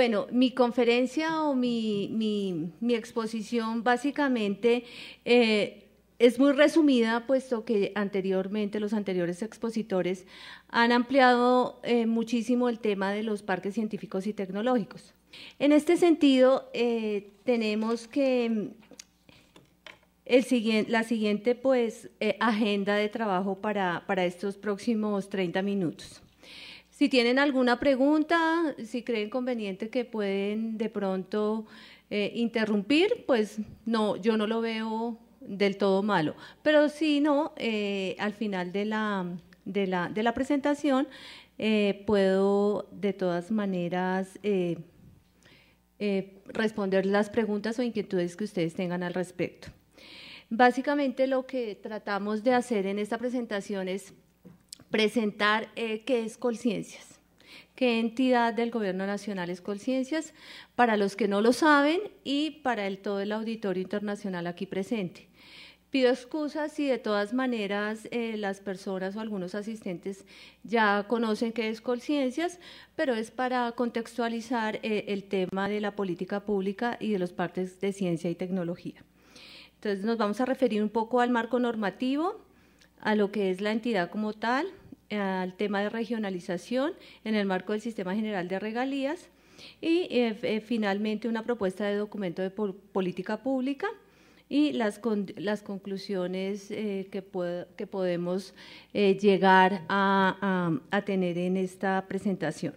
Bueno, mi conferencia o mi, exposición básicamente eh, es muy resumida, puesto que anteriormente los anteriores expositores han ampliado eh, muchísimo el tema de los parques científicos y tecnológicos. En este sentido, eh, tenemos que la siguiente pues, agenda de trabajo para, para estos próximos 30 minutos. Si tienen alguna pregunta, si creen conveniente que pueden de pronto eh, interrumpir, pues no, yo no lo veo del todo malo. Pero si no, eh, al final de la, de la, presentación eh, puedo de todas maneras responder las preguntas o inquietudes que ustedes tengan al respecto. Básicamente lo que tratamos de hacer en esta presentación es presentar eh, qué es Colciencias, qué entidad del Gobierno Nacional es Colciencias, para los que no lo saben y para el, todo el auditorio internacional aquí presente. Pido excusas si de todas maneras eh, las personas o algunos asistentes ya conocen qué es Colciencias, pero es para contextualizar eh, el tema de la política pública y de los partes de ciencia y tecnología. Entonces nos vamos a referir un poco al marco normativo, a lo que es la entidad como tal, al tema de regionalización en el marco del Sistema General de Regalías y eh, eh, finalmente una propuesta de documento de política pública y las, las conclusiones eh, que, que, podemos llegar a, a, tener en esta presentación.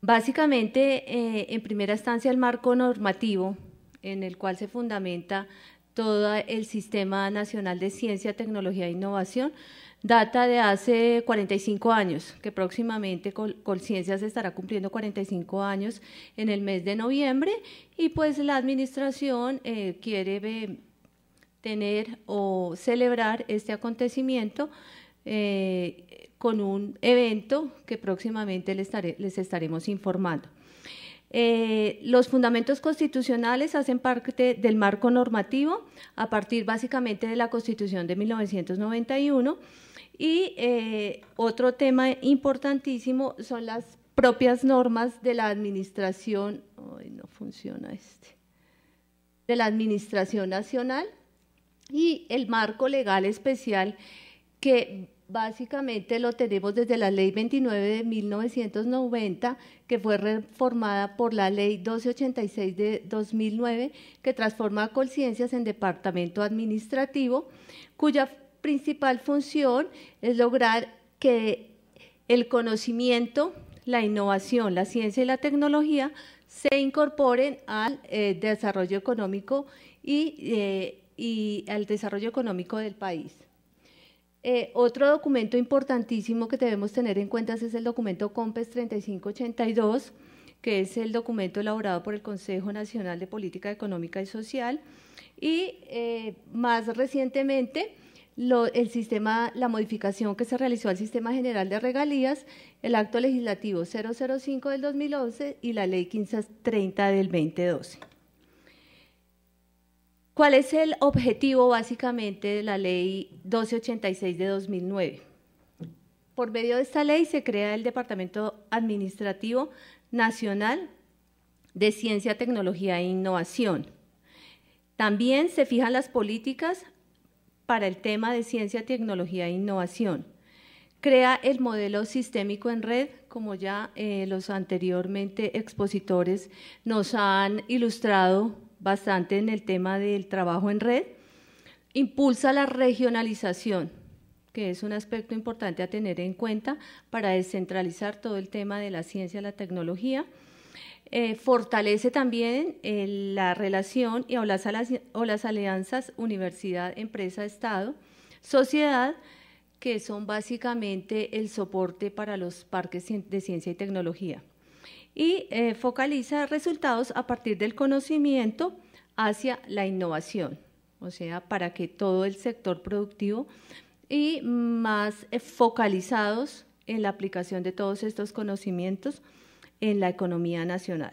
Básicamente, en primera instancia, el marco normativo en el cual se fundamenta todo el Sistema Nacional de Ciencia, Tecnología e Innovación data de hace 45 años, que próximamente ciencia se estará cumpliendo 45 años en el mes de noviembre y pues la administración eh, quiere tener o celebrar este acontecimiento eh, con un evento que próximamente les, les estaremos informando. Eh, los fundamentos constitucionales hacen parte del marco normativo a partir básicamente de la Constitución de 1991 y eh, otro tema importantísimo son las propias normas de la administración, no funciona este, de la administración nacional y el marco legal especial que básicamente lo tenemos desde la ley 29 de 1990, que fue reformada por la ley 1286 de 2009, que transforma conciencias en departamento administrativo, cuya principal función es lograr que el conocimiento, la innovación, la ciencia y la tecnología se incorporen al eh, desarrollo económico eh, y, al desarrollo económico del país. Eh, otro documento importantísimo que debemos tener en cuenta es el documento COMPES 3582, que es el documento elaborado por el Consejo Nacional de Política Económica y Social. Y más recientemente, el sistema, la modificación que se realizó al Sistema General de Regalías, el Acto Legislativo 005 del 2011 y la Ley 1530 del 2012. ¿Cuál es el objetivo básicamente de la Ley 1286 de 2009? Por medio de esta ley se crea el Departamento Administrativo Nacional de Ciencia, Tecnología e Innovación. También se fijan las políticas para el tema de ciencia, tecnología e innovación. Crea el modelo sistémico en red, como ya eh, los anteriormente expositores nos han ilustrado bastante en el tema del trabajo en red. Impulsa la regionalización, que es un aspecto importante a tener en cuenta para descentralizar todo el tema de la ciencia, y la tecnología. Eh, fortalece también eh, la relación y, o, las, alianzas universidad, empresa, Estado, sociedad, que son básicamente el soporte para los parques de ciencia y tecnología. Y eh, focaliza resultados a partir del conocimiento hacia la innovación, o sea, para que todo el sector productivo y más focalizados en la aplicación de todos estos conocimientos en la economía nacional.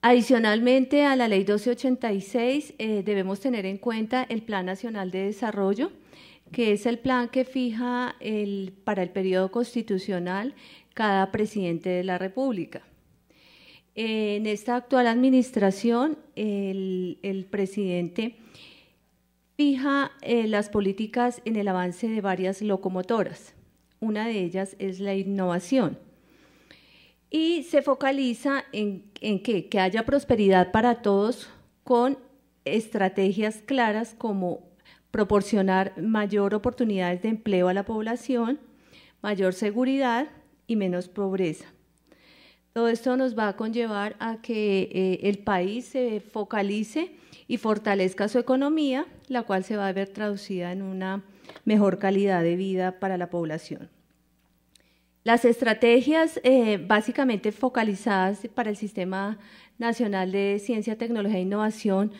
Adicionalmente a la Ley 1286 eh, debemos tener en cuenta el Plan Nacional de Desarrollo, que es el plan que fija el, para el periodo constitucional cada presidente de la República. En esta actual administración, el, presidente fija eh, las políticas en el avance de varias locomotoras. Una de ellas es la innovación y se focaliza en, que, haya prosperidad para todos con estrategias claras como proporcionar mayor oportunidades de empleo a la población, mayor seguridad y menos pobreza. Todo esto nos va a conllevar a que eh, el país se focalice y fortalezca su economía, la cual se va a ver traducida en una mejor calidad de vida para la población. Las estrategias eh, básicamente focalizadas para el Sistema Nacional de Ciencia, Tecnología e Innovación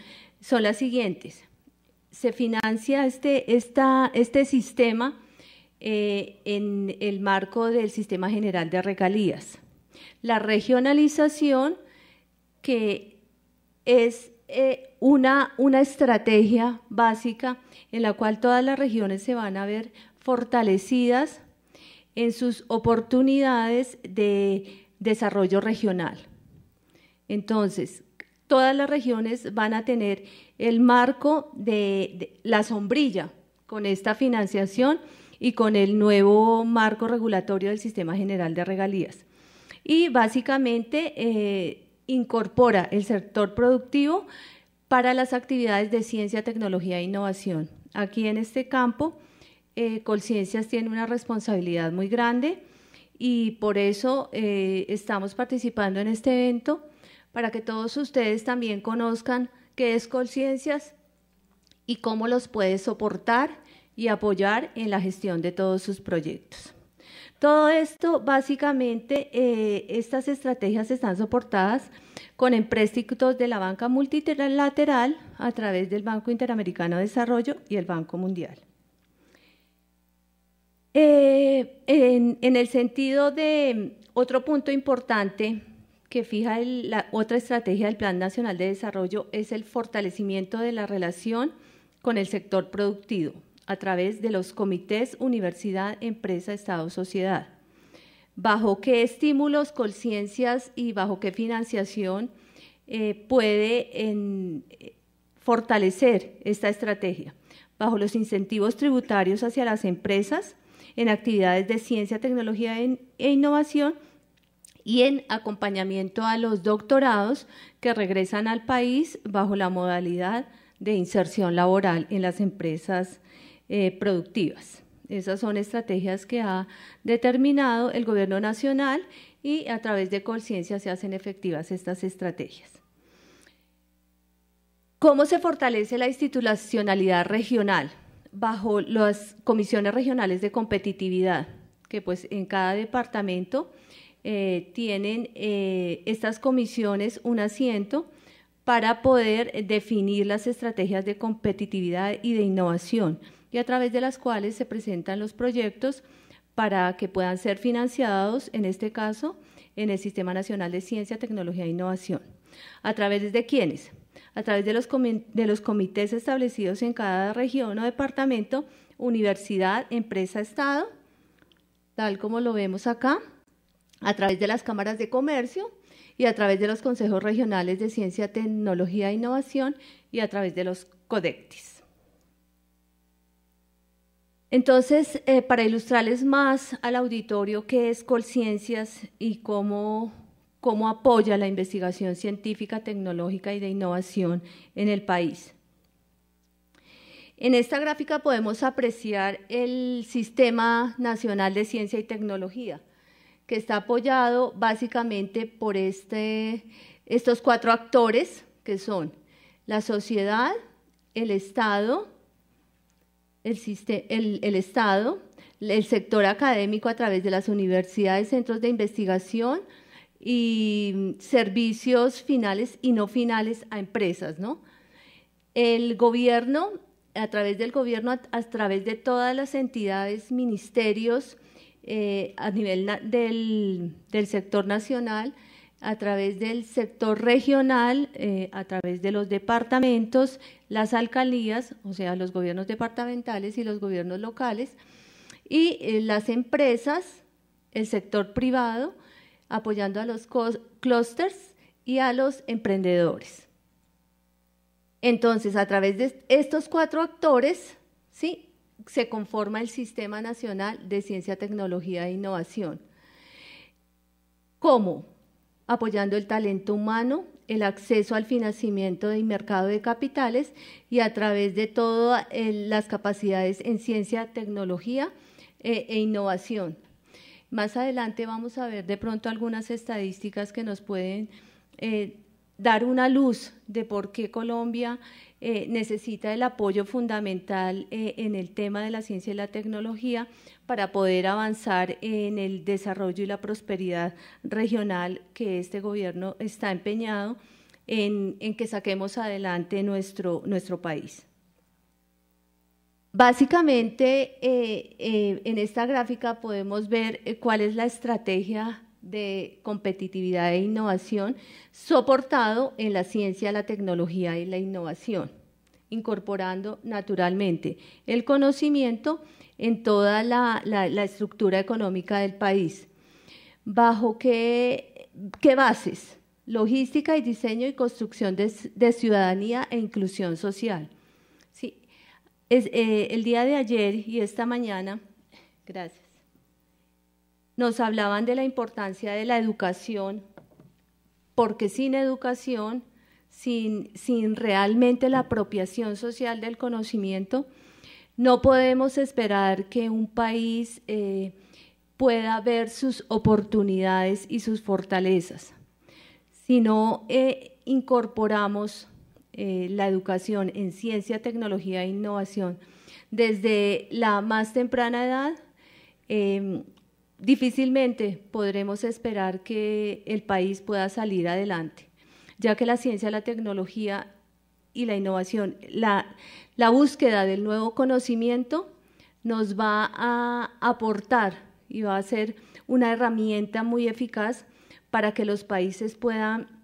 son las siguientes. Se financia este, este sistema eh, en el marco del Sistema General de Regalías. La regionalización, que es eh, una estrategia básica en la cual todas las regiones se van a ver fortalecidas en sus oportunidades de desarrollo regional. Entonces, todas las regiones van a tener el marco de, la sombrilla con esta financiación y con el nuevo marco regulatorio del Sistema General de Regalías. Y básicamente eh, incorpora el sector productivo para las actividades de ciencia, tecnología e innovación. Aquí en este campo eh, Colciencias tiene una responsabilidad muy grande y por eso eh, estamos participando en este evento para que todos ustedes también conozcan qué es Colciencias y cómo los puede soportar y apoyar en la gestión de todos sus proyectos. Todo esto, básicamente, eh, estas estrategias están soportadas con empréstitos de la banca multilateral a través del Banco Interamericano de Desarrollo y el Banco Mundial. Eh, en, el sentido de mm, otro punto importante que fija la otra estrategia del Plan Nacional de Desarrollo es el fortalecimiento de la relación con el sector productivo a través de los comités universidad, empresa, Estado, sociedad. ¿Bajo qué estímulos, conciencias y bajo qué financiación eh, puede eh, fortalecer esta estrategia? Bajo los incentivos tributarios hacia las empresas, en actividades de ciencia, tecnología e innovación y en acompañamiento a los doctorados que regresan al país bajo la modalidad de inserción laboral en las empresas eh, productivas. Esas son estrategias que ha determinado el gobierno nacional y a través de conciencia se hacen efectivas estas estrategias. ¿Cómo se fortalece la institucionalidad regional? bajo las comisiones regionales de competitividad, que pues en cada departamento eh, tienen eh, estas comisiones un asiento para poder definir las estrategias de competitividad y de innovación, y a través de las cuales se presentan los proyectos para que puedan ser financiados, en este caso, en el Sistema Nacional de Ciencia, Tecnología e Innovación. ¿A través de quiénes? a través de los, de los comités establecidos en cada región o departamento, universidad, empresa, Estado, tal como lo vemos acá, a través de las cámaras de comercio y a través de los consejos regionales de ciencia, tecnología e innovación y a través de los codectis. Entonces, eh, para ilustrarles más al auditorio qué es Colciencias y cómo cómo apoya la investigación científica, tecnológica y de innovación en el país. En esta gráfica podemos apreciar el Sistema Nacional de Ciencia y Tecnología, que está apoyado básicamente por este, estos cuatro actores, que son la sociedad, el Estado, el Estado, el sector académico a través de las universidades, centros de investigación, y servicios finales y no finales a empresas, El gobierno, a través del gobierno, a, través de todas las entidades, ministerios, eh, a nivel del, sector nacional, a través del sector regional, eh, a través de los departamentos, las alcaldías, o sea, los gobiernos departamentales y los gobiernos locales, y eh, las empresas, el sector privado, apoyando a los clusters y a los emprendedores. Entonces, a través de estos cuatro actores, ¿sí? se conforma el Sistema Nacional de Ciencia, Tecnología e Innovación. ¿Cómo? Apoyando el talento humano, el acceso al financiamiento y mercado de capitales y a través de todas eh, las capacidades en ciencia, tecnología eh, e innovación más adelante vamos a ver de pronto algunas estadísticas que nos pueden eh, dar una luz de por qué Colombia eh, necesita el apoyo fundamental eh, en el tema de la ciencia y la tecnología para poder avanzar en el desarrollo y la prosperidad regional que este gobierno está empeñado en, que saquemos adelante nuestro país. Básicamente, eh, eh, en esta gráfica podemos ver eh, cuál es la estrategia de competitividad e innovación soportado en la ciencia, la tecnología y la innovación, incorporando naturalmente el conocimiento en toda la, estructura económica del país. ¿Bajo qué, bases? Logística y diseño y construcción de ciudadanía e inclusión social eh, el día de ayer y esta mañana, gracias, nos hablaban de la importancia de la educación, porque sin educación, sin, sin realmente la apropiación social del conocimiento, no podemos esperar que un país eh, pueda ver sus oportunidades y sus fortalezas, si no eh, incorporamos eh, la educación en ciencia, tecnología e innovación desde la más temprana edad, em, difícilmente podremos esperar que el país pueda salir adelante, ya que la ciencia, la tecnología y la innovación, la, la búsqueda del nuevo conocimiento nos va a aportar y va a ser una herramienta muy eficaz para que los países puedan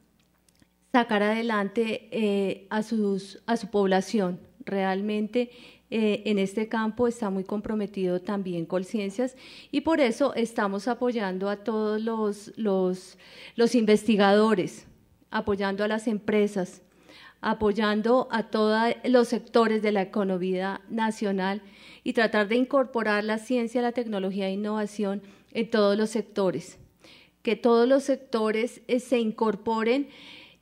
sacar adelante eh, a, sus, a su población. Realmente eh, en este campo está muy comprometido también con ciencias y por eso estamos apoyando a todos los, los, investigadores, apoyando a las empresas, apoyando a todos los sectores de la economía nacional y tratar de incorporar la ciencia, la tecnología e innovación en todos los sectores. Que todos los sectores eh, se incorporen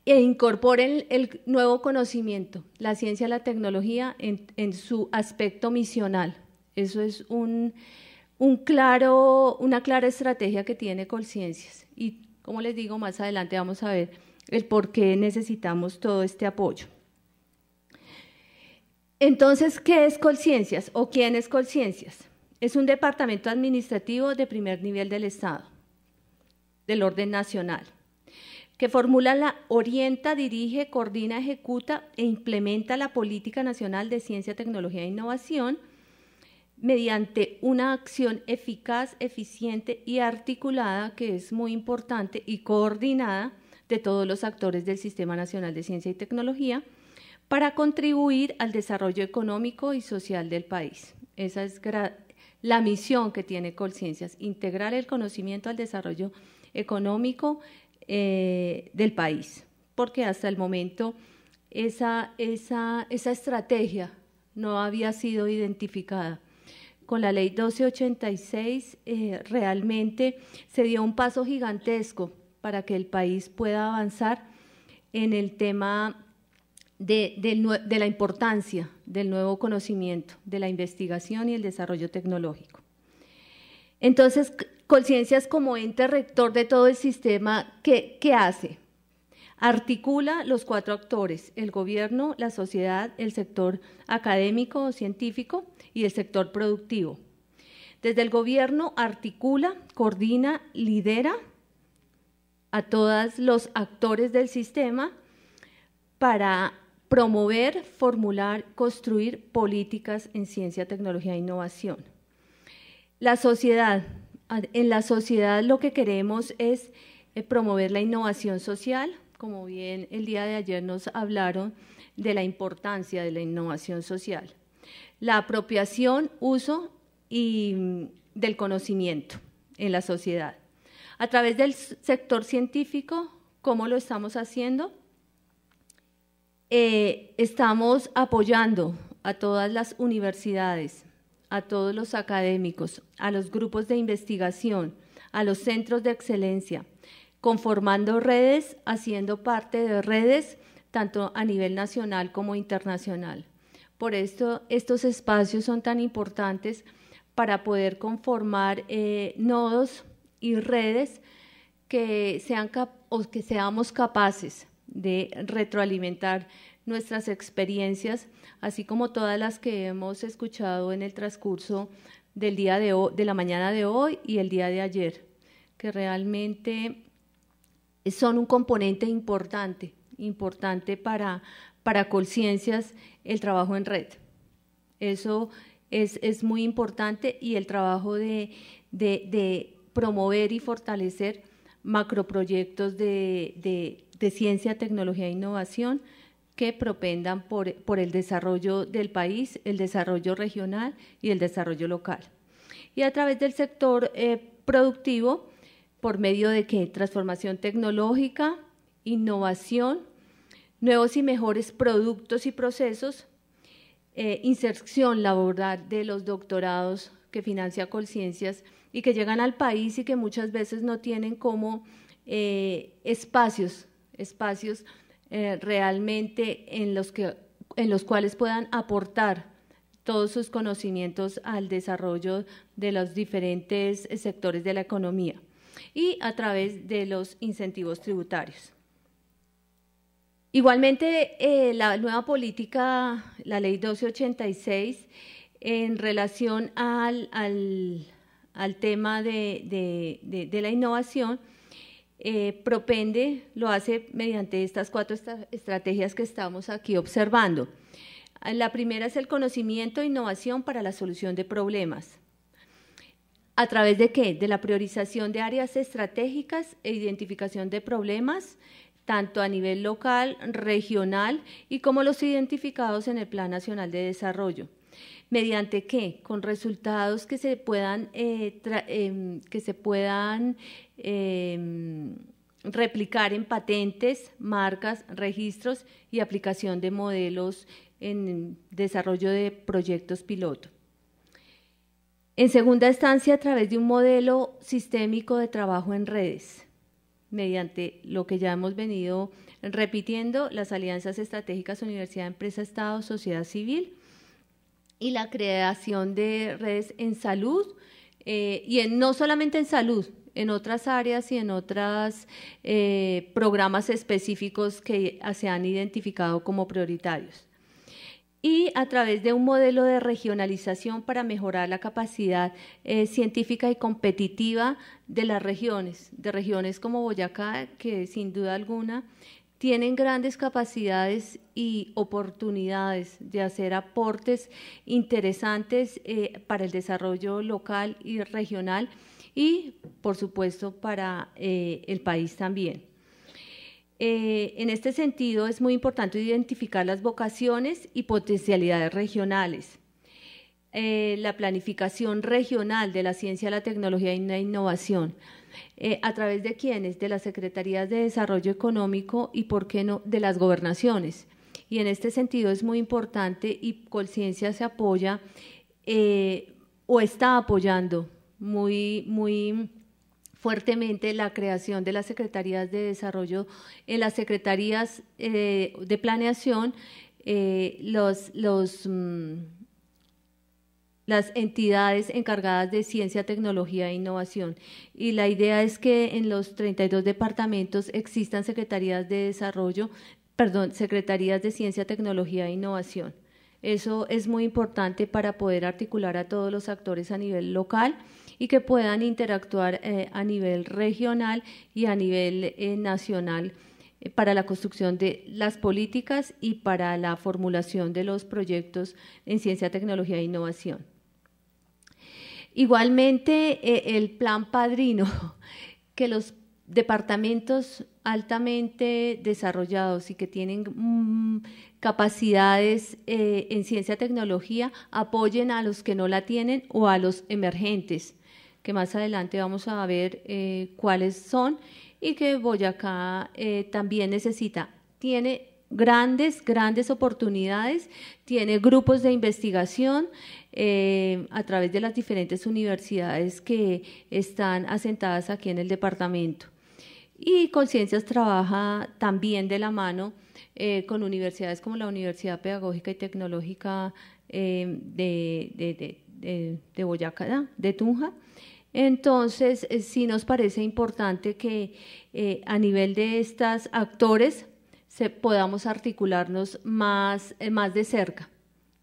e incorporen el nuevo conocimiento, la ciencia, la tecnología en, su aspecto misional. Eso es un, claro, una clara estrategia que tiene Colciencias. Y como les digo, más adelante vamos a ver el por qué necesitamos todo este apoyo. Entonces, ¿qué es Colciencias o quién es Colciencias? Es un departamento administrativo de primer nivel del Estado, del orden nacional que formula la orienta, dirige, coordina, ejecuta e implementa la Política Nacional de Ciencia, Tecnología e Innovación mediante una acción eficaz, eficiente y articulada, que es muy importante, y coordinada de todos los actores del Sistema Nacional de Ciencia y Tecnología, para contribuir al desarrollo económico y social del país. Esa es la misión que tiene Colciencias, integrar el conocimiento al desarrollo económico, eh, del país, porque hasta el momento esa, esa, estrategia no había sido identificada. Con la ley 1286 eh, realmente se dio un paso gigantesco para que el país pueda avanzar en el tema de, de la importancia del nuevo conocimiento, de la investigación y el desarrollo tecnológico. Entonces, Conciencias como ente rector de todo el sistema, ¿qué, hace? articula los cuatro actores, el gobierno, la sociedad, el sector académico científico y el sector productivo. Desde el gobierno articula, coordina, lidera a todos los actores del sistema para promover, formular, construir políticas en ciencia, tecnología e innovación. La sociedad en la sociedad lo que queremos es eh, promover la innovación social, como bien el día de ayer nos hablaron de la importancia de la innovación social, la apropiación, uso y mm, del conocimiento en la sociedad. A través del sector científico, ¿cómo lo estamos haciendo? Eh, estamos apoyando a todas las universidades, a todos los académicos, a los grupos de investigación, a los centros de excelencia, conformando redes, haciendo parte de redes tanto a nivel nacional como internacional. Por esto estos espacios son tan importantes para poder conformar eh, nodos y redes que, que seamos capaces de retroalimentar nuestras experiencias, así como todas las que hemos escuchado en el transcurso del día de, la mañana de hoy y el día de ayer, que realmente son un componente importante, importante para, para Colciencias el trabajo en red. Eso es, muy importante y el trabajo de, promover y fortalecer macroproyectos de, de ciencia, tecnología e innovación que propendan por, el desarrollo del país, el desarrollo regional y el desarrollo local. Y a través del sector eh, productivo, por medio de que Transformación tecnológica, innovación, nuevos y mejores productos y procesos, eh, inserción laboral de los doctorados que financia Colciencias y que llegan al país y que muchas veces no tienen como eh, espacios, espacios eh, realmente en los, que, en los cuales puedan aportar todos sus conocimientos al desarrollo de los diferentes eh, sectores de la economía y a través de los incentivos tributarios. Igualmente, eh, la nueva política, la ley 1286, en relación al, tema de la innovación, eh, propende, lo hace mediante estas cuatro estrategias que estamos aquí observando. La primera es el conocimiento e innovación para la solución de problemas. ¿A través de qué? De la priorización de áreas estratégicas e identificación de problemas, tanto a nivel local, regional y como los identificados en el Plan Nacional de Desarrollo. ¿Mediante qué? Con resultados que se puedan, eh, em, que se puedan Em, replicar en patentes, marcas, registros y aplicación de modelos en desarrollo de proyectos piloto. En segunda instancia, a través de un modelo sistémico de trabajo en redes, mediante lo que ya hemos venido repitiendo, las alianzas estratégicas Universidad, Empresa, Estado, Sociedad Civil y la creación de redes en salud eh, y en, no solamente en salud, en otras áreas y en otros eh, programas específicos que se han identificado como prioritarios. Y a través de un modelo de regionalización para mejorar la capacidad eh, científica y competitiva de las regiones, de regiones como Boyacá, que sin duda alguna tienen grandes capacidades y oportunidades de hacer aportes interesantes eh, para el desarrollo local y regional y, por supuesto, para eh, el país también. Eh, en este sentido, es muy importante identificar las vocaciones y potencialidades regionales. Eh, la planificación regional de la ciencia, la tecnología y la innovación. ¿A través de quiénes? De las Secretarías de Desarrollo Económico y, por qué no, de las gobernaciones. Y en este sentido es muy importante y Colciencia se apoya o está apoyando muy, muy fuertemente la creación de las secretarías de desarrollo, en las secretarías eh, de planeación, eh, los, los mm, las entidades encargadas de ciencia, tecnología e innovación. Y la idea es que en los 32 departamentos existan secretarías de desarrollo, perdón, secretarías de ciencia, tecnología e innovación. Eso es muy importante para poder articular a todos los actores a nivel local y que puedan interactuar eh, a nivel regional y a nivel eh, nacional eh, para la construcción de las políticas y para la formulación de los proyectos en ciencia, tecnología e innovación. Igualmente, el plan padrino, que los departamentos altamente desarrollados y que tienen mm, capacidades en ciencia, tecnología, apoyen a los que no la tienen o a los emergentes que más adelante vamos a ver eh, cuáles son, y que Boyacá eh, también necesita. Tiene grandes, grandes oportunidades, tiene grupos de investigación eh, a través de las diferentes universidades que están asentadas aquí en el departamento. Y Conciencias trabaja también de la mano con universidades como la Universidad Pedagógica y Tecnológica de, de, de, de, Boyacá, de Tunja, entonces, eh, sí nos parece importante que eh, a nivel de estos actores se, podamos articularnos más, eh, más de cerca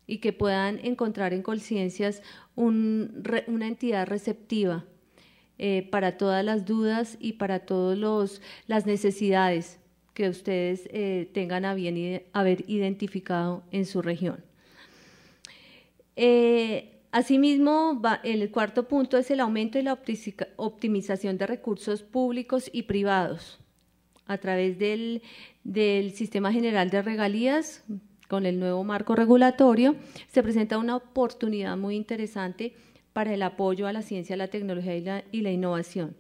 y que puedan encontrar en conciencias una entidad receptiva para todas las dudas y para todas las necesidades que ustedes tengan a bien haber identificado en su región. Asimismo, el cuarto punto es el aumento y la optimización de recursos públicos y privados a través del, Sistema General de Regalías, con el nuevo marco regulatorio, se presenta una oportunidad muy interesante para el apoyo a la ciencia, la tecnología y la, innovación.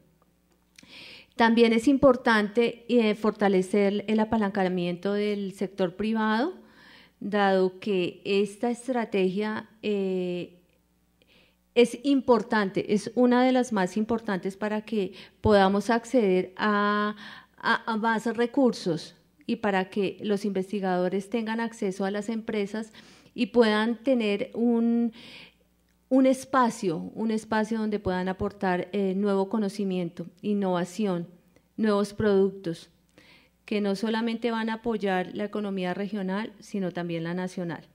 También es importante eh, fortalecer el apalancamiento del sector privado, dado que esta estrategia eh, es importante, es una de las más importantes para que podamos acceder a, más recursos y para que los investigadores tengan acceso a las empresas y puedan tener un, espacio, un espacio donde puedan aportar eh, nuevo conocimiento, innovación, nuevos productos, que no solamente van a apoyar la economía regional, sino también la nacional.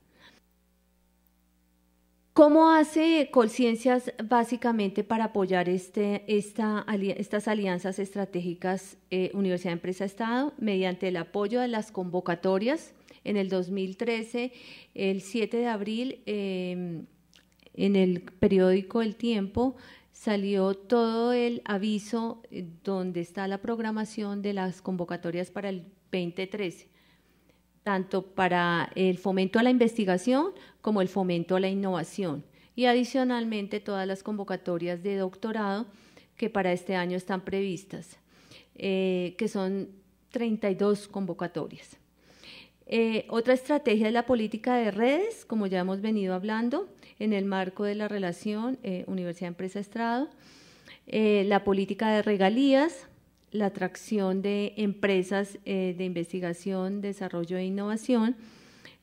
¿Cómo hace Colciencias básicamente para apoyar este, estas alianzas estratégicas eh, Universidad Empresa-Estado? Mediante el apoyo de las convocatorias. En el 2013, el 7 de abril, em, en el periódico El Tiempo, salió todo el aviso eh, donde está la programación de las convocatorias para el 2013 tanto para el fomento a la investigación como el fomento a la innovación. Y adicionalmente todas las convocatorias de doctorado que para este año están previstas, eh, que son 32 convocatorias. Eh, otra estrategia es la política de redes, como ya hemos venido hablando, en el marco de la relación eh, Universidad Empresa Estrado. la política de regalías, la atracción de empresas eh, de investigación, desarrollo e innovación,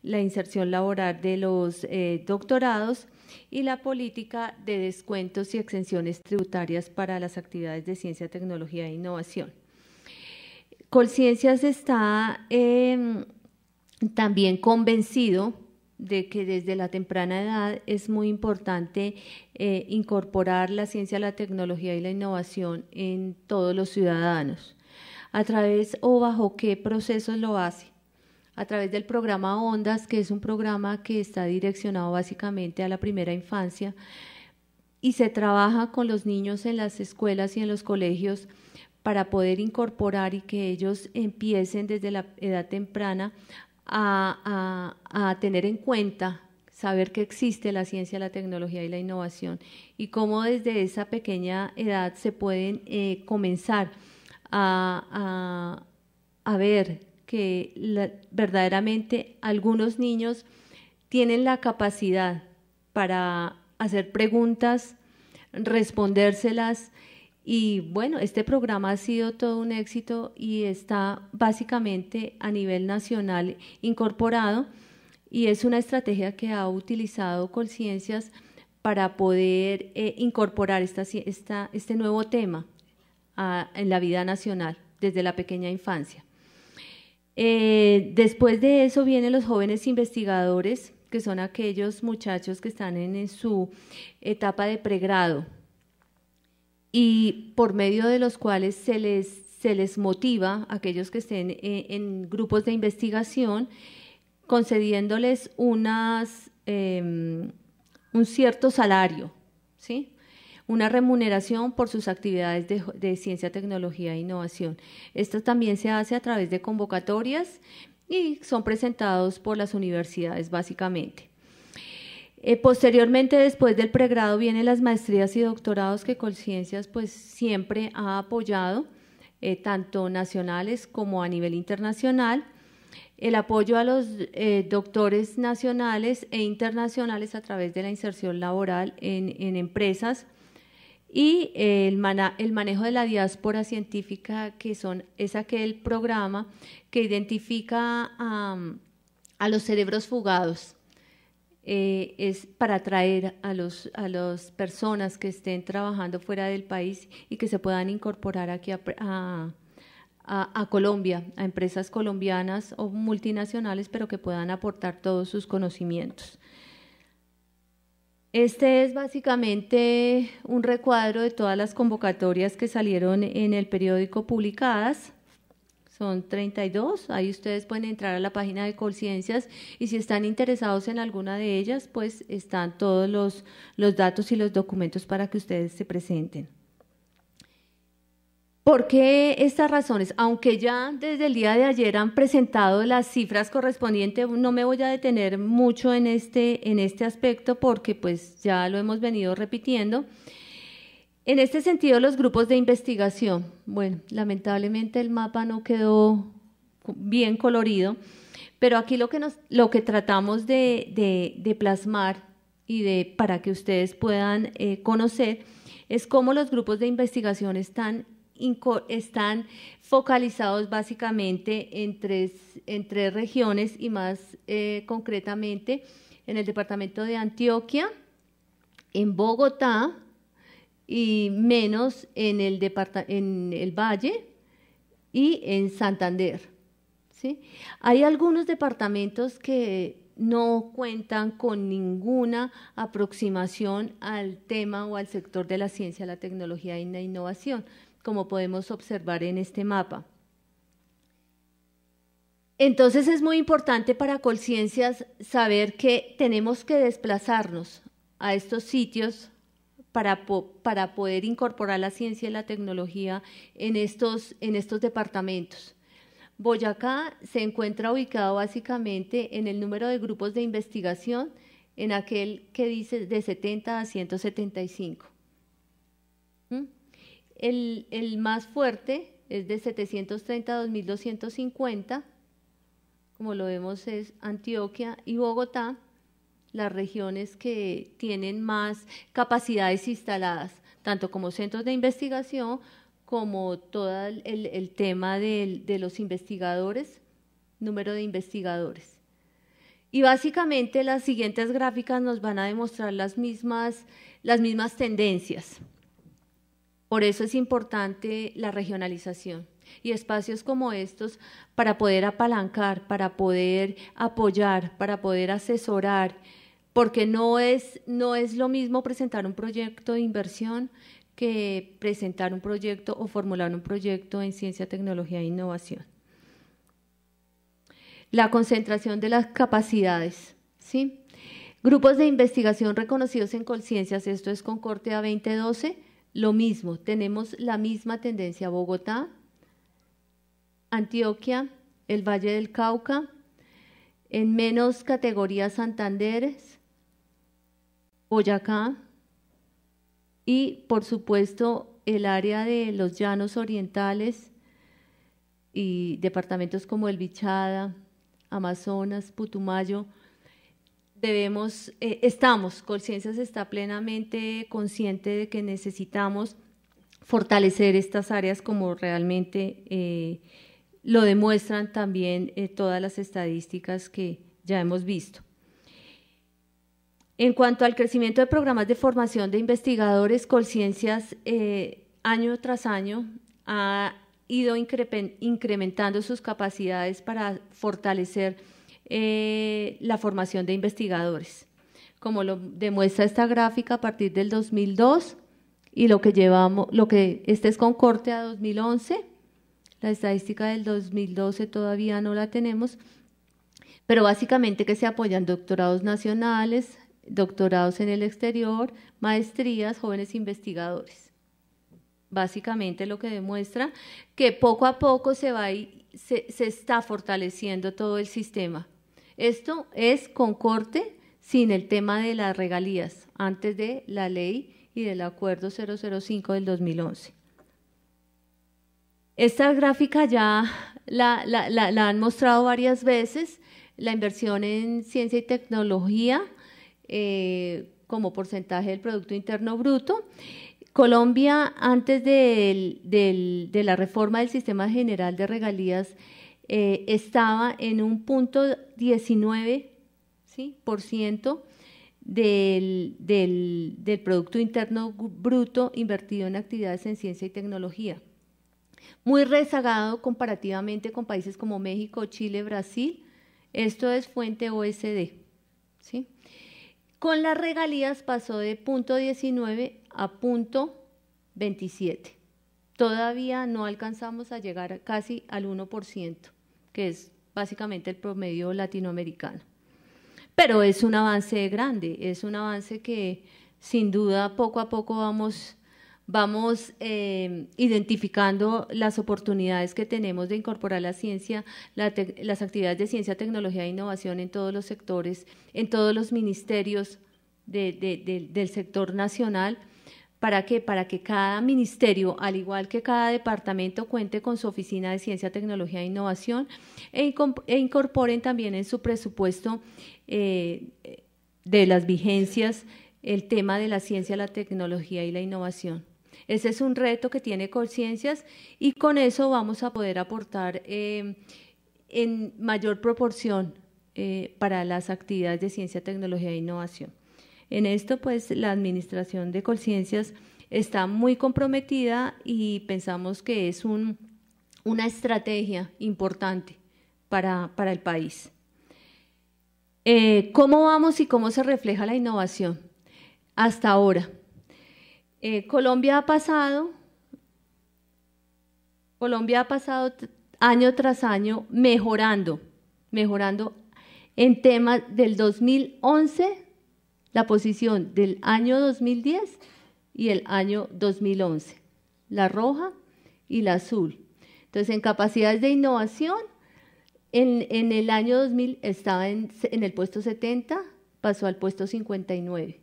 la inserción laboral de los eh, doctorados y la política de descuentos y exenciones tributarias para las actividades de ciencia, tecnología e innovación. Colciencias está em, también convencido de que desde la temprana edad es muy importante eh, incorporar la ciencia, la tecnología y la innovación en todos los ciudadanos. ¿A través o bajo qué procesos lo hace? A través del programa Ondas, que es un programa que está direccionado básicamente a la primera infancia y se trabaja con los niños en las escuelas y en los colegios para poder incorporar y que ellos empiecen desde la edad temprana a, tener en cuenta saber que existe la ciencia, la tecnología y la innovación y cómo desde esa pequeña edad se pueden eh, comenzar a, ver que verdaderamente algunos niños tienen la capacidad para hacer preguntas, respondérselas y bueno, este programa ha sido todo un éxito y está básicamente a nivel nacional incorporado y es una estrategia que ha utilizado Colciencias para poder eh, incorporar este nuevo tema en la vida nacional desde la pequeña infancia. Eh, después de eso vienen los jóvenes investigadores, que son aquellos muchachos que están en su etapa de pregrado, y por medio de los cuales se les, se les motiva a aquellos que estén eh, en, grupos de investigación, concediéndoles em, un cierto salario, una remuneración por sus actividades de, ciencia, tecnología e innovación. Esto también se hace a través de convocatorias y son presentados por las universidades básicamente. Eh, posteriormente, después del pregrado, vienen las maestrías y doctorados que Colciencias pues, siempre ha apoyado, eh, tanto nacionales como a nivel internacional. El apoyo a los eh, doctores nacionales e internacionales a través de la inserción laboral en, empresas y el, manejo de la diáspora científica, que es aquel programa que identifica a los cerebros fugados eh, es para atraer a las personas que estén trabajando fuera del país y que se puedan incorporar aquí a Colombia, a empresas colombianas o multinacionales, pero que puedan aportar todos sus conocimientos. Este es básicamente un recuadro de todas las convocatorias que salieron en el periódico publicadas son 32. Ahí ustedes pueden entrar a la página de Colciencias y si están interesados en alguna de ellas, pues están todos los, los datos y los documentos para que ustedes se presenten. ¿Por qué estas razones? Aunque ya desde el día de ayer han presentado las cifras correspondientes, no me voy a detener mucho en este, en este aspecto porque pues ya lo hemos venido repitiendo. En este sentido, los grupos de investigación, bueno, lamentablemente el mapa no quedó bien colorido, pero aquí lo que, nos, lo que tratamos de, plasmar y de, para que ustedes puedan eh, conocer es cómo los grupos de investigación están, están focalizados básicamente en tres, en tres regiones y más eh, concretamente en el departamento de Antioquia, en Bogotá, y menos en el, en el Valle y en Santander. ¿sí? Hay algunos departamentos que no cuentan con ninguna aproximación al tema o al sector de la ciencia, la tecnología y la innovación, como podemos observar en este mapa. Entonces es muy importante para Colciencias saber que tenemos que desplazarnos a estos sitios para, poder incorporar la ciencia y la tecnología en estos, en estos departamentos. Boyacá se encuentra ubicado básicamente en el número de grupos de investigación, en aquel que dice de 70 a 175. ¿Mm? El, el, más fuerte es de 730 a 2250, como lo vemos es Antioquia y Bogotá, las regiones que tienen más capacidades instaladas, tanto como centros de investigación como todo el, tema de, los investigadores, número de investigadores. Y básicamente las siguientes gráficas nos van a demostrar las mismas, las mismas tendencias. Por eso es importante la regionalización y espacios como estos para poder apalancar, para poder apoyar, para poder asesorar, porque no es, no es lo mismo presentar un proyecto de inversión que presentar un proyecto o formular un proyecto en ciencia, tecnología e innovación. La concentración de las capacidades, ¿sí? Grupos de investigación reconocidos en conciencias, esto es con corte a 2012, lo mismo, tenemos la misma tendencia Bogotá, Antioquia, el Valle del Cauca, en menos categorías Santander. Boyacá y por supuesto el área de los llanos orientales y departamentos como El Bichada, Amazonas, Putumayo, debemos, eh, estamos, Conciencias está plenamente consciente de que necesitamos fortalecer estas áreas como realmente eh, lo demuestran también eh, todas las estadísticas que ya hemos visto. En cuanto al crecimiento de programas de formación de investigadores, Colciencias eh, año tras año ha ido incrementando sus capacidades para fortalecer eh, la formación de investigadores, como lo demuestra esta gráfica a partir del 2002 y lo que llevamos, lo que este es con corte a 2011, la estadística del 2012 todavía no la tenemos, pero básicamente que se apoyan doctorados nacionales, doctorados en el exterior, maestrías, jóvenes investigadores. Básicamente lo que demuestra que poco a poco se va se, está fortaleciendo todo el sistema. Esto es con corte sin el tema de las regalías, antes de la ley y del acuerdo 005 del 2011. Esta gráfica ya la han mostrado varias veces, la inversión en ciencia y tecnología eh, como porcentaje del Producto Interno Bruto. Colombia, antes de la reforma del sistema general de regalías, eh, estaba en un punto 19% ¿sí? Por ciento del, del Producto Interno Bruto invertido en actividades en ciencia y tecnología. Muy rezagado comparativamente con países como México, Chile, Brasil. Esto es fuente OSD. ¿sí? Con las regalías pasó de punto 19 a punto 27. Todavía no alcanzamos a llegar casi al 1%, que es básicamente el promedio latinoamericano. Pero es un avance grande, es un avance que sin duda poco a poco vamos vamos eh, identificando las oportunidades que tenemos de incorporar la ciencia, las actividades de ciencia, tecnología e innovación en todos los sectores, en todos los ministerios del sector nacional. ¿Para qué? Para que cada ministerio, al igual que cada departamento, cuente con su oficina de ciencia, tecnología e innovación e, e incorporen también en su presupuesto eh, de las vigencias el tema de la ciencia, la tecnología y la innovación. Ese es un reto que tiene Colciencias y con eso vamos a poder aportar eh, en mayor proporción eh, para las actividades de ciencia, tecnología e innovación. En esto, pues, la Administración de Colciencias está muy comprometida y pensamos que es una estrategia importante para, el país. Eh, ¿Cómo vamos y cómo se refleja la innovación hasta ahora? Eh, Colombia ha pasado, Colombia ha pasado año tras año mejorando, mejorando en temas del 2011, la posición del año 2010 y el año 2011, la roja y la azul. Entonces, en capacidades de innovación, en, el año 2000 estaba en el puesto 70, pasó al puesto 59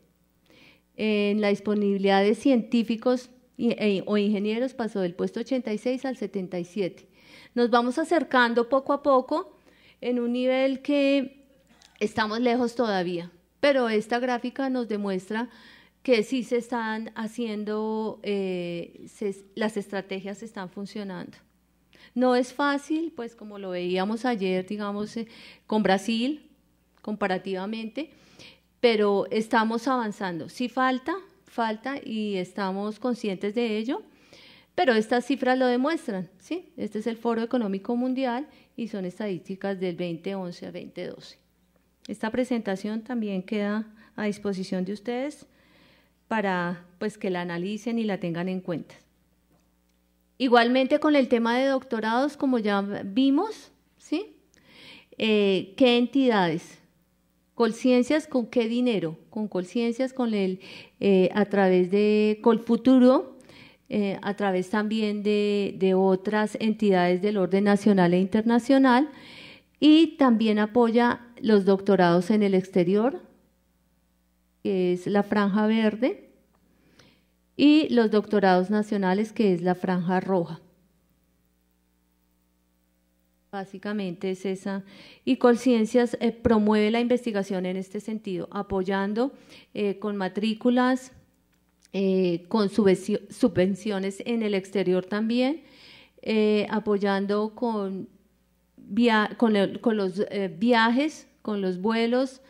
en la disponibilidad de científicos e, o ingenieros pasó del puesto 86 al 77. Nos vamos acercando poco a poco en un nivel que estamos lejos todavía, pero esta gráfica nos demuestra que sí se están haciendo, eh, las estrategias están funcionando. No es fácil, pues como lo veíamos ayer, digamos, eh, con Brasil comparativamente, pero estamos avanzando. Sí falta, falta y estamos conscientes de ello, pero estas cifras lo demuestran, ¿sí? Este es el Foro Económico Mundial y son estadísticas del 2011 a 2012. Esta presentación también queda a disposición de ustedes para pues que la analicen y la tengan en cuenta. Igualmente con el tema de doctorados, como ya vimos, ¿sí? Eh, ¿Qué entidades Colciencias con qué dinero? Con Colciencias, con el, eh, a través de Colfuturo, futuro, eh, a través también de, de, otras entidades del orden nacional e internacional y también apoya los doctorados en el exterior, que es la franja verde, y los doctorados nacionales, que es la franja roja. Básicamente es esa. Y Colciencias eh, promueve la investigación en este sentido, apoyando eh, con matrículas, eh, con subvenciones en el exterior también, apoyando con, los viajes, con los vuelos.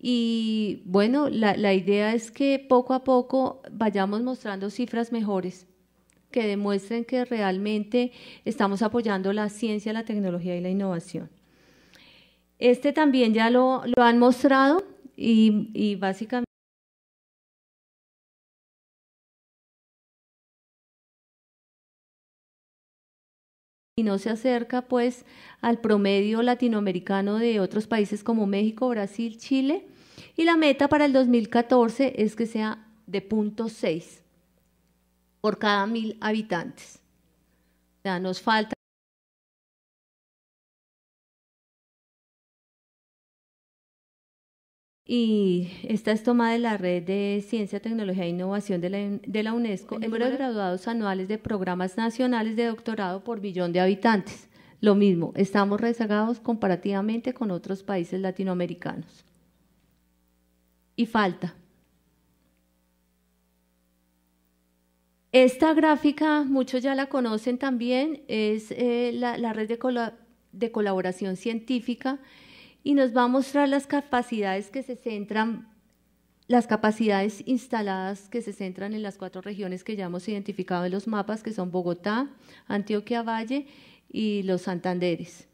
Y bueno, la idea es que poco a poco vayamos mostrando cifras mejores que demuestren que realmente estamos apoyando la ciencia, la tecnología y la innovación. Este también ya lo, han mostrado y, básicamente... y no se acerca pues al promedio latinoamericano de otros países como México, Brasil, Chile y la meta para el 2014 es que sea de punto por cada mil habitantes. O nos falta Y esta es tomada de la red de Ciencia, Tecnología e Innovación de la, UNESCO, en número de graduados anuales de programas nacionales de doctorado por billón de habitantes. Lo mismo, estamos rezagados comparativamente con otros países latinoamericanos. Y falta, Esta gráfica, muchos ya la conocen también, es eh, la, red de, colaboración científica y nos va a mostrar las capacidades que se centran, las capacidades instaladas que se centran en las cuatro regiones que ya hemos identificado en los mapas, que son Bogotá, Antioquia Valle y los Santanderes.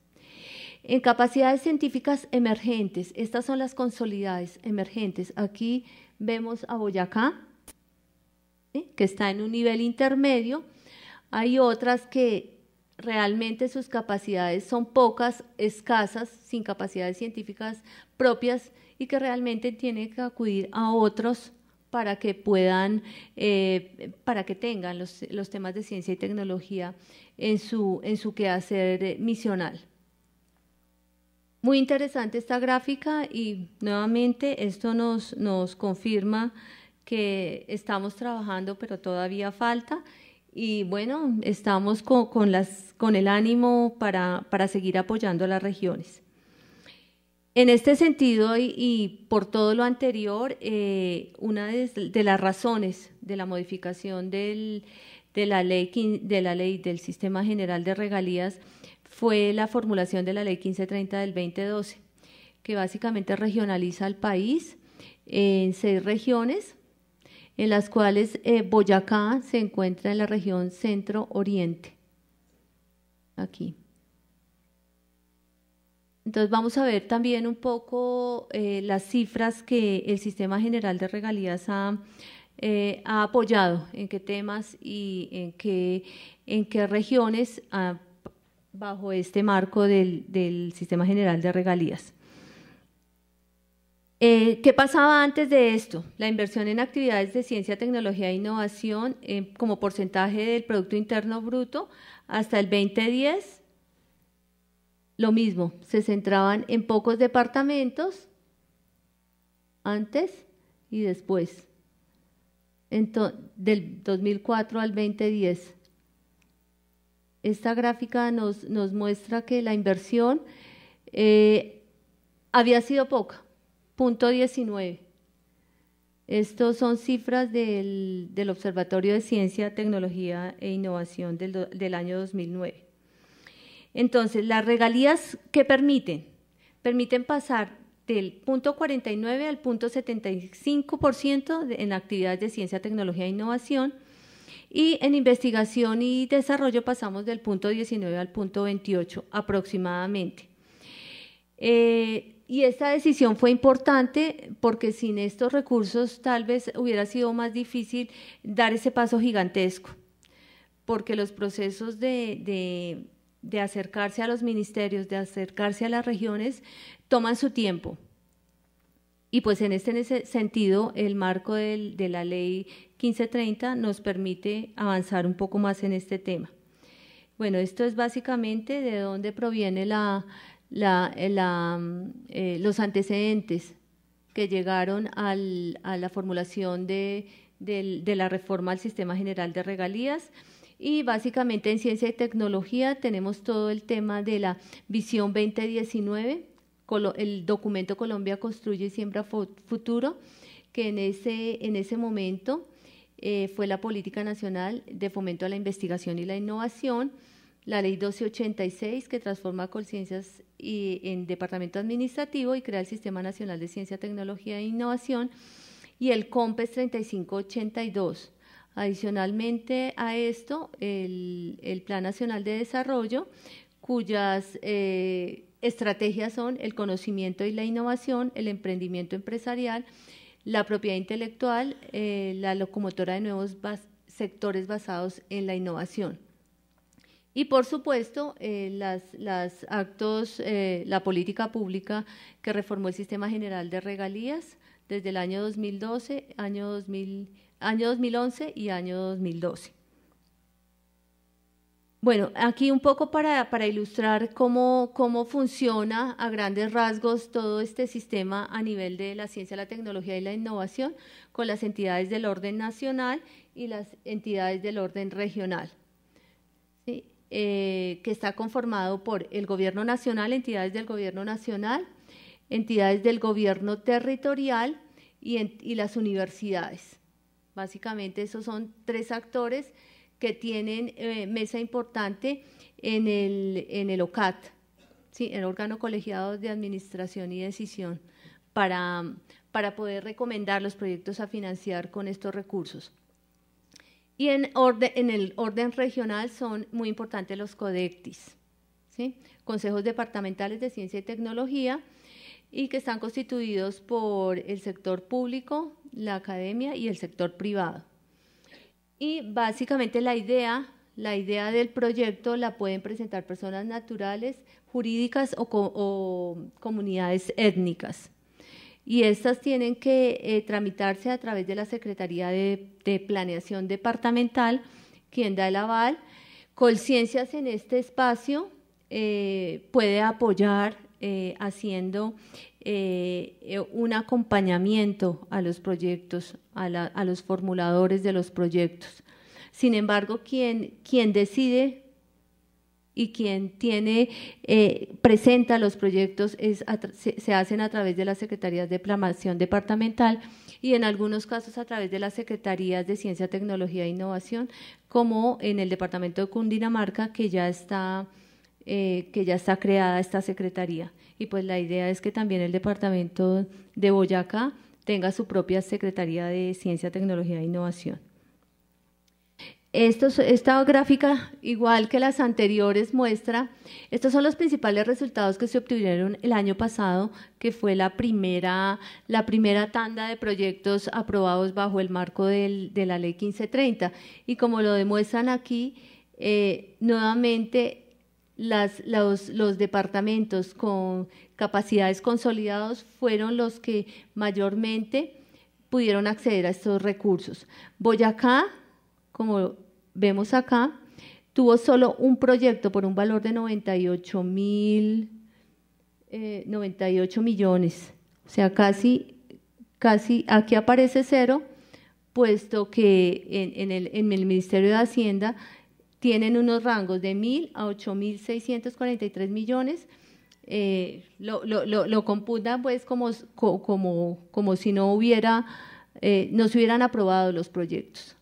En capacidades científicas emergentes, estas son las consolidades emergentes. Aquí vemos a Boyacá, que está en un nivel intermedio. Hay otras que realmente sus capacidades son pocas, escasas, sin capacidades científicas propias y que realmente tienen que acudir a otros para que puedan, eh, para que tengan los, temas de ciencia y tecnología en su, quehacer eh, misional. Muy interesante esta gráfica y nuevamente esto nos, nos confirma que estamos trabajando, pero todavía falta. Y bueno, estamos con, las, con el ánimo para, seguir apoyando a las regiones. En este sentido y, por todo lo anterior, eh, una de, las razones de la modificación de, la ley, de la ley del Sistema General de Regalías fue la formulación de la Ley 1530 del 2012, que básicamente regionaliza al país en seis regiones en las cuales eh, Boyacá se encuentra en la región centro-oriente. Aquí. Entonces vamos a ver también un poco eh, las cifras que el Sistema General de Regalías ha, eh, apoyado, en qué temas y en qué, regiones ah, bajo este marco del Sistema General de Regalías. Eh, ¿Qué pasaba antes de esto? La inversión en actividades de ciencia, tecnología e innovación eh, como porcentaje del Producto Interno Bruto hasta el 2010, lo mismo, se centraban en pocos departamentos antes y después, del 2004 al 2010. Esta gráfica nos, muestra que la inversión eh, había sido poca Punto 19. Estos son cifras del, Observatorio de Ciencia, Tecnología e Innovación del, año 2009. Entonces, las regalías que permiten, permiten pasar del punto 49 al punto 75% en actividades de ciencia, tecnología e innovación. Y en investigación y desarrollo pasamos del punto 19 al punto 28 aproximadamente. Eh, y esta decisión fue importante porque sin estos recursos tal vez hubiera sido más difícil dar ese paso gigantesco, porque los procesos de, de, acercarse a los ministerios, de acercarse a las regiones, toman su tiempo. Y pues en este sentido, el marco de la ley 1530 nos permite avanzar un poco más en este tema. Bueno, esto es básicamente de dónde proviene la, eh, mm, eh, los antecedentes que llegaron a la formulación de, la reforma al sistema general de regalías. Y básicamente en ciencia y tecnología tenemos todo el tema de la visión 2019, el documento Colombia Construye y Siembra Futuro, que en ese, momento eh, fue la política nacional de fomento a la investigación y la innovación la ley 1286 que transforma Colciencias en departamento administrativo y crea el Sistema Nacional de Ciencia, Tecnología e Innovación y el COMPES 3582. Adicionalmente a esto, el, Plan Nacional de Desarrollo, cuyas eh, estrategias son el conocimiento y la innovación, el emprendimiento empresarial, la propiedad intelectual, eh, la locomotora de nuevos sectores basados en la innovación. Y por supuesto, eh, las, actos, eh, la política pública que reformó el sistema general de regalías desde el año 2012, año, año 2011 y año 2012. Bueno, aquí un poco para, ilustrar cómo, funciona a grandes rasgos todo este sistema a nivel de la ciencia, la tecnología y la innovación con las entidades del orden nacional y las entidades del orden regional. Eh, que está conformado por el gobierno nacional, entidades del gobierno nacional, entidades del gobierno territorial y, las universidades. Básicamente esos son tres actores que tienen eh, mesa importante en el, en el OCAT, el órgano colegiado de administración y decisión, para poder recomendar los proyectos a financiar con estos recursos. Y en, el orden regional son muy importantes los CODECTIS, Consejos Departamentales de Ciencia y Tecnología, y que están constituidos por el sector público, la academia y el sector privado. Y básicamente la idea, la idea del proyecto la pueden presentar personas naturales, jurídicas o comunidades étnicas y estas tienen que eh, tramitarse a través de la Secretaría de, Planeación Departamental, quien da el aval. Colciencias en este espacio eh, puede apoyar eh, haciendo un acompañamiento a los proyectos, a, los formuladores de los proyectos. Sin embargo, quien decide y quien tiene, eh, presenta los proyectos se, hacen a través de las secretarías de Plamación departamental y en algunos casos a través de las secretarías de ciencia, tecnología e innovación, como en el departamento de Cundinamarca, que ya está, eh, que ya está creada esta secretaría. Y pues la idea es que también el departamento de Boyacá tenga su propia secretaría de ciencia, tecnología e innovación esta gráfica, igual que las anteriores, muestra, estos son los principales resultados que se obtuvieron el año pasado, que fue la primera, la primera tanda de proyectos aprobados bajo el marco de la ley 1530. Y como lo demuestran aquí, eh, nuevamente los, departamentos con capacidades consolidados fueron los que mayormente pudieron acceder a estos recursos. Boyacá, como vemos acá, tuvo solo un proyecto por un valor de 98 mil, 98 eh, millones, o sea, casi, casi, aquí aparece cero, puesto que en, el, Ministerio de Hacienda tienen unos rangos de 1.000 a 8.643 millones. Eh, lo, lo, lo, lo computan pues como, como, como si no hubiera, eh, no se hubieran aprobado los proyectos.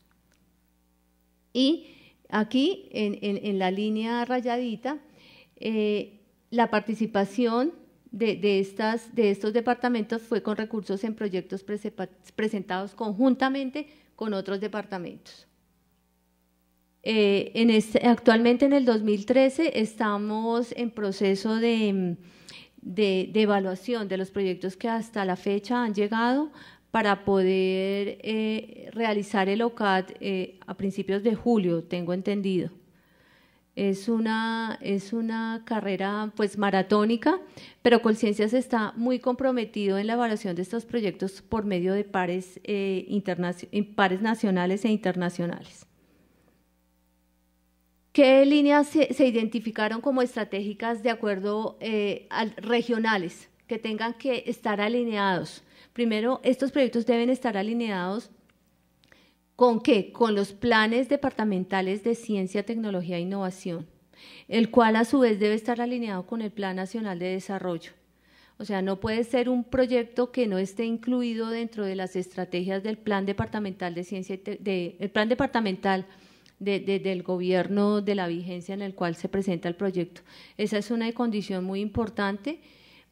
Y aquí, en, la línea rayadita, eh, la participación de, estos departamentos fue con recursos en proyectos presentados conjuntamente con otros departamentos. Eh, este, actualmente en el 2013 estamos en proceso de, de, evaluación de los proyectos que hasta la fecha han llegado para poder eh, realizar el OCAT eh, a principios de julio, tengo entendido. Es una, es una carrera pues maratónica, pero Colciencias está muy comprometido en la evaluación de estos proyectos por medio de pares, eh, pares nacionales e internacionales. ¿Qué líneas se, identificaron como estratégicas de acuerdo regionales que tengan que estar alineados? Primero, estos proyectos deben estar alineados con qué? Con los planes departamentales de ciencia, tecnología e innovación, el cual a su vez debe estar alineado con el Plan Nacional de Desarrollo. O sea, no puede ser un proyecto que no esté incluido dentro de las estrategias del Plan Departamental de Ciencia, el Plan Departamental del gobierno de la vigencia en el cual se presenta el proyecto. Esa es una condición muy importante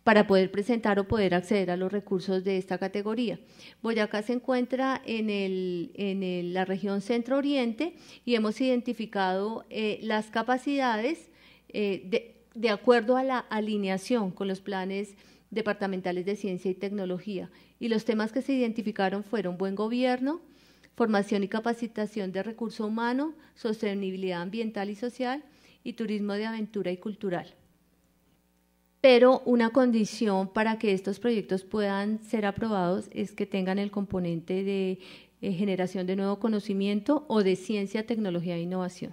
para poder presentar o poder acceder a los recursos de esta categoría. Boyacá se encuentra en, la región centro-oriente y hemos identificado eh, las capacidades eh, de, de, acuerdo a la alineación con los planes departamentales de ciencia y tecnología. Y los temas que se identificaron fueron buen gobierno, formación y capacitación de recurso humano, sostenibilidad ambiental y social y turismo de aventura y cultural pero una condición para que estos proyectos puedan ser aprobados es que tengan el componente de eh, generación de nuevo conocimiento o de ciencia, tecnología e innovación.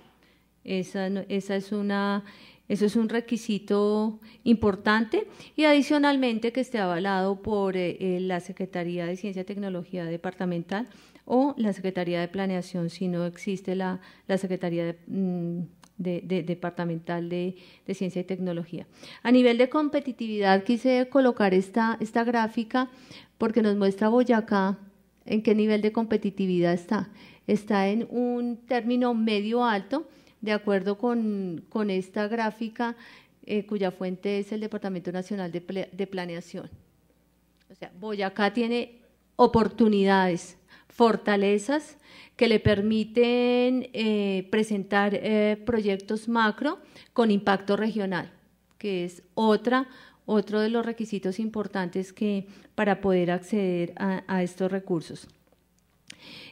Esa, es una, eso es un requisito importante y adicionalmente que esté avalado por eh, eh, la Secretaría de Ciencia y Tecnología Departamental o la Secretaría de Planeación si no existe la, la Secretaría de, mm, de, departamental de, ciencia y tecnología. A nivel de competitividad quise colocar esta, esta gráfica porque nos muestra Boyacá en qué nivel de competitividad está. Está en un término medio alto, de acuerdo con, esta gráfica eh, cuya fuente es el Departamento Nacional de, de Planeación. O sea, Boyacá tiene oportunidades, fortalezas que le permiten eh, presentar eh, proyectos macro con impacto regional, que es otra, otro de los requisitos importantes que, para poder acceder a, estos recursos.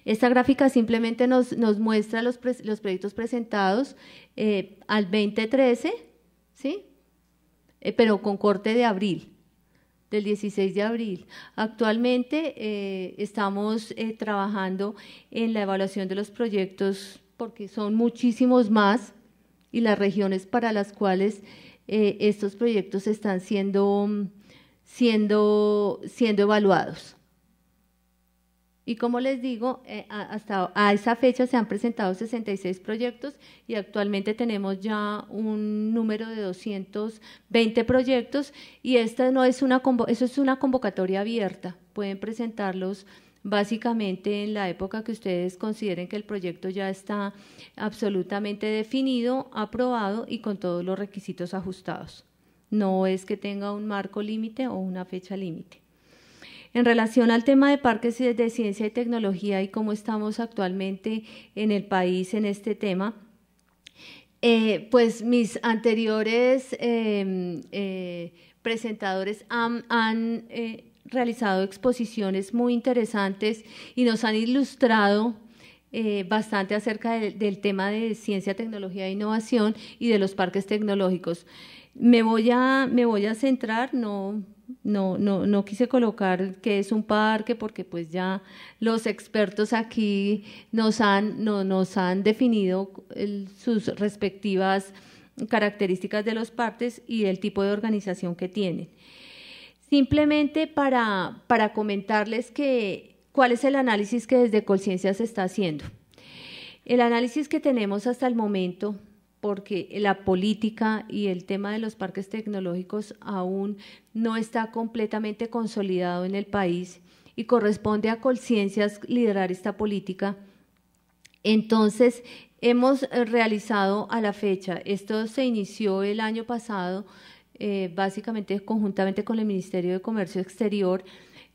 Esta gráfica simplemente nos, muestra los, proyectos presentados eh, al 2013, ¿sí? pero con corte de abril del 16 de abril. Actualmente eh, estamos eh, trabajando en la evaluación de los proyectos porque son muchísimos más y las regiones para las cuales eh, estos proyectos están siendo, siendo, siendo evaluados. Y como les digo, eh, hasta a esa fecha se han presentado 66 proyectos y actualmente tenemos ya un número de 220 proyectos y esta no es una eso es una convocatoria abierta. Pueden presentarlos básicamente en la época que ustedes consideren que el proyecto ya está absolutamente definido, aprobado y con todos los requisitos ajustados. No es que tenga un marco límite o una fecha límite. En relación al tema de parques de ciencia y tecnología y cómo estamos actualmente en el país en este tema, eh, pues mis anteriores em, eh, presentadores han, eh, realizado exposiciones muy interesantes y nos han ilustrado bastante acerca del tema de ciencia, tecnología e innovación y de los parques tecnológicos. me voy a centrar, no no, quise colocar que es un parque porque pues ya los expertos aquí nos han, nos han definido sus respectivas características de los partes y el tipo de organización que tienen. Simplemente para, comentarles cuál es el análisis que desde Colciencia se está haciendo. El análisis que tenemos hasta el momento porque la política y el tema de los parques tecnológicos aún no está completamente consolidado en el país y corresponde a Colciencias liderar esta política. Entonces, hemos eh, realizado a la fecha, esto se inició el año pasado, eh, básicamente conjuntamente con el Ministerio de Comercio Exterior,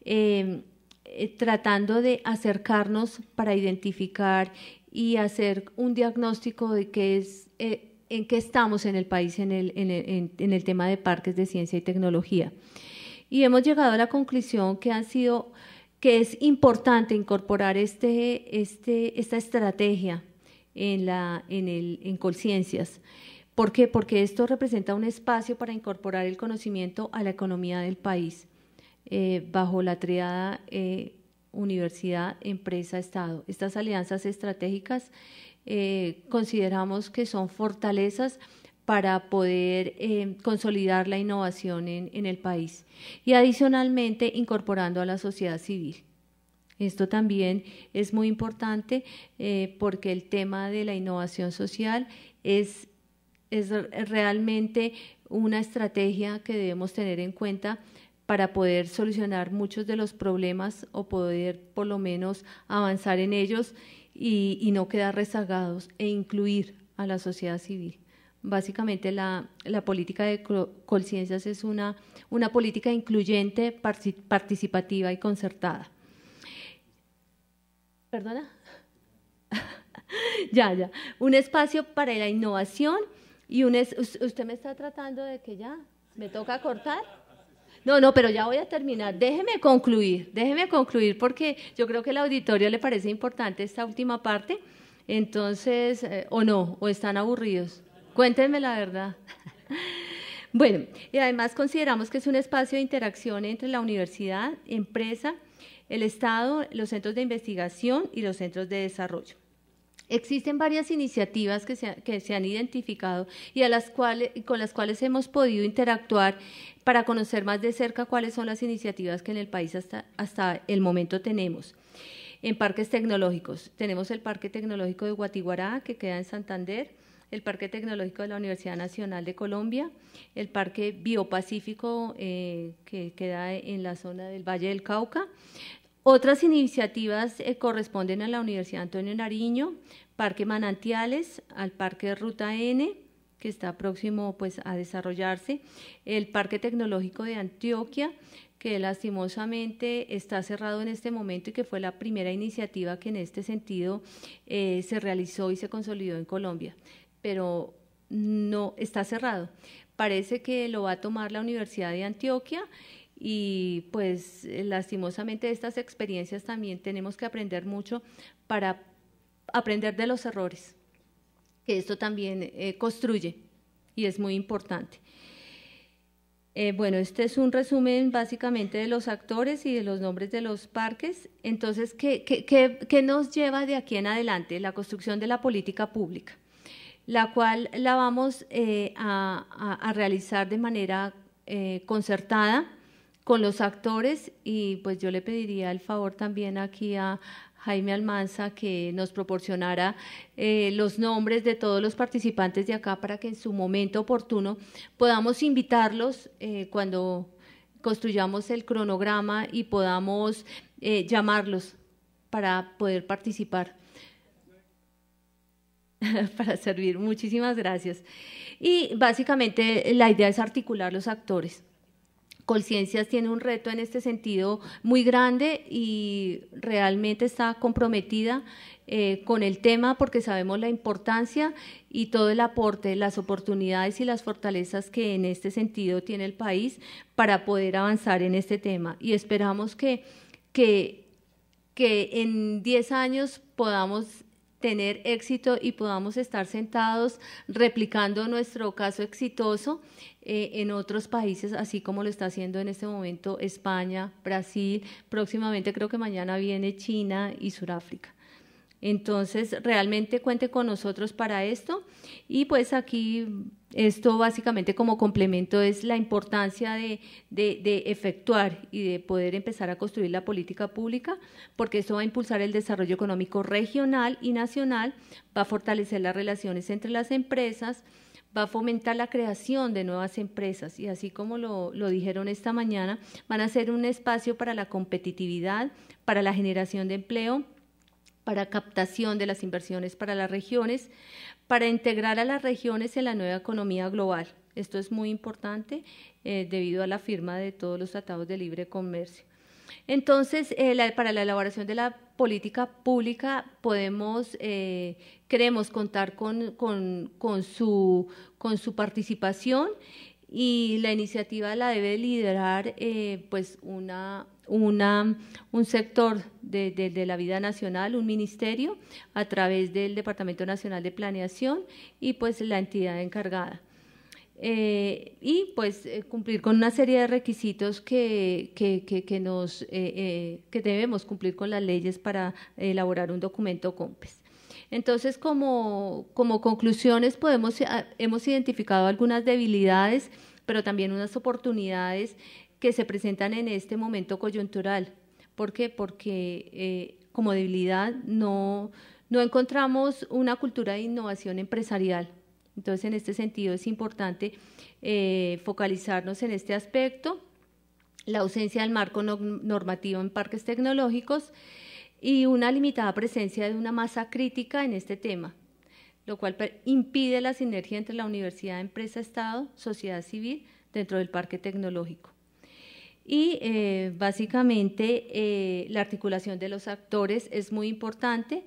em, eh, tratando de acercarnos para identificar y hacer un diagnóstico de qué es eh, en qué estamos en el país en el, en, el, tema de parques de ciencia y tecnología. Y hemos llegado a la conclusión que han sido que es importante incorporar este, este, esta estrategia en, la, en, el, en Colciencias. ¿Por qué? Porque esto representa un espacio para incorporar el conocimiento a la economía del país eh, bajo la triada eh, universidad, empresa, Estado. Estas alianzas estratégicas eh, consideramos que son fortalezas para poder eh, consolidar la innovación en, el país y adicionalmente incorporando a la sociedad civil. Esto también es muy importante eh, porque el tema de la innovación social es, es realmente una estrategia que debemos tener en cuenta para poder solucionar muchos de los problemas o poder por lo menos avanzar en ellos y, no quedar rezagados e incluir a la sociedad civil. Básicamente la, política de conciencias es una, una política incluyente, participativa y concertada. ¿Perdona? ya, ya. Un espacio para la innovación y un... ¿Usted me está tratando de que ya me toca cortar? No, no, pero ya voy a terminar. Déjeme concluir, déjeme concluir porque yo creo que al auditorio le parece importante esta última parte. Entonces, eh, o no, o están aburridos. Cuéntenme la verdad. bueno, y además consideramos que es un espacio de interacción entre la universidad, empresa, el Estado, los centros de investigación y los centros de desarrollo. Existen varias iniciativas que se, han identificado y a las cuales, con las cuales hemos podido interactuar para conocer más de cerca cuáles son las iniciativas que en el país hasta, hasta el momento tenemos. En parques tecnológicos, tenemos el Parque Tecnológico de Guatiguará, que queda en Santander, el Parque Tecnológico de la Universidad Nacional de Colombia, el Parque Biopacífico eh, que queda en la zona del Valle del Cauca, otras iniciativas eh, corresponden a la Universidad Antonio Nariño, Parque Manantiales, al Parque Ruta N, que está próximo pues, a desarrollarse, el Parque Tecnológico de Antioquia, que lastimosamente está cerrado en este momento y que fue la primera iniciativa que en este sentido eh, se realizó y se consolidó en Colombia, pero no está cerrado. Parece que lo va a tomar la Universidad de Antioquia y pues eh, lastimosamente estas experiencias también tenemos que aprender mucho para aprender de los errores, que esto también eh, construye y es muy importante. Eh, bueno, este es un resumen básicamente de los actores y de los nombres de los parques. Entonces, ¿qué, nos lleva de aquí en adelante la construcción de la política pública? La cual la vamos a, realizar de manera concertada con los actores y pues yo le pediría el favor también aquí a Jaime Almanza que nos proporcionara eh, los nombres de todos los participantes de acá para que en su momento oportuno podamos invitarlos eh, cuando construyamos el cronograma y podamos eh, llamarlos para poder participar para servir. Muchísimas gracias. Y básicamente la idea es articular los actores. Colciencias tiene un reto en este sentido muy grande y realmente está comprometida eh, con el tema porque sabemos la importancia y todo el aporte, las oportunidades y las fortalezas que en este sentido tiene el país para poder avanzar en este tema. Y esperamos que, que, que en 10 años podamos tener éxito y podamos estar sentados replicando nuestro caso exitoso eh, en otros países, así como lo está haciendo en este momento España, Brasil, próximamente creo que mañana viene China y Sudáfrica. Entonces, realmente cuente con nosotros para esto y pues aquí esto básicamente como complemento es la importancia de, efectuar y de poder empezar a construir la política pública, porque esto va a impulsar el desarrollo económico regional y nacional, va a fortalecer las relaciones entre las empresas, va a fomentar la creación de nuevas empresas y así como lo, lo dijeron esta mañana, van a ser un espacio para la competitividad, para la generación de empleo para captación de las inversiones para las regiones, para integrar a las regiones en la nueva economía global. Esto es muy importante eh, debido a la firma de todos los tratados de libre comercio. Entonces, eh, para la elaboración de la política pública podemos, eh, queremos contar con, su, participación y la iniciativa la debe liderar pues una, un sector de, la vida nacional, un ministerio, a través del Departamento Nacional de Planeación y pues la entidad encargada. Eh, y pues eh, cumplir con una serie de requisitos que, nos, eh, debemos cumplir con las leyes para elaborar un documento COMPES. Entonces, como, conclusiones, podemos, ah, hemos identificado algunas debilidades, pero también unas oportunidades que se presentan en este momento coyuntural. ¿Por qué? Porque eh, como debilidad no, no encontramos una cultura de innovación empresarial. Entonces, en este sentido es importante eh, focalizarnos en este aspecto, la ausencia del marco normativo en parques tecnológicos y una limitada presencia de una masa crítica en este tema, lo cual impide la sinergia entre la universidad, empresa, Estado, sociedad civil dentro del parque tecnológico. Y eh, básicamente eh, la articulación de los actores es muy importante.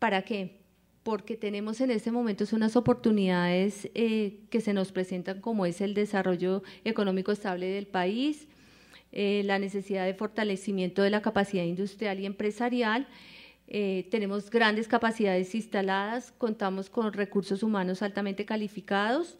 ¿Para qué? Porque tenemos en este momento unas oportunidades eh, que se nos presentan como es el desarrollo económico estable del país, la necesidad de fortalecimiento de la capacidad industrial y empresarial. tenemos grandes capacidades instaladas, contamos con recursos humanos altamente calificados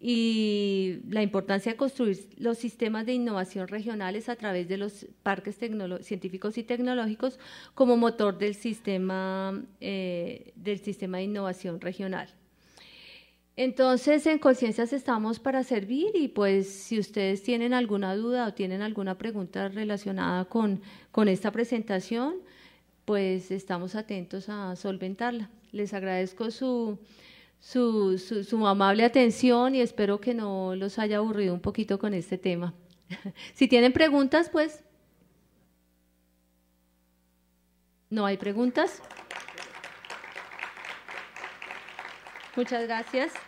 y la importancia de construir los sistemas de innovación regionales a través de los parques científicos y tecnológicos como motor del sistema, eh, del sistema de innovación regional. Entonces, en Conciencias estamos para servir y pues si ustedes tienen alguna duda o tienen alguna pregunta relacionada con, con esta presentación, pues estamos atentos a solventarla. Les agradezco su su, su, su amable atención y espero que no los haya aburrido un poquito con este tema. si tienen preguntas, pues... ¿No hay preguntas? Muchas gracias.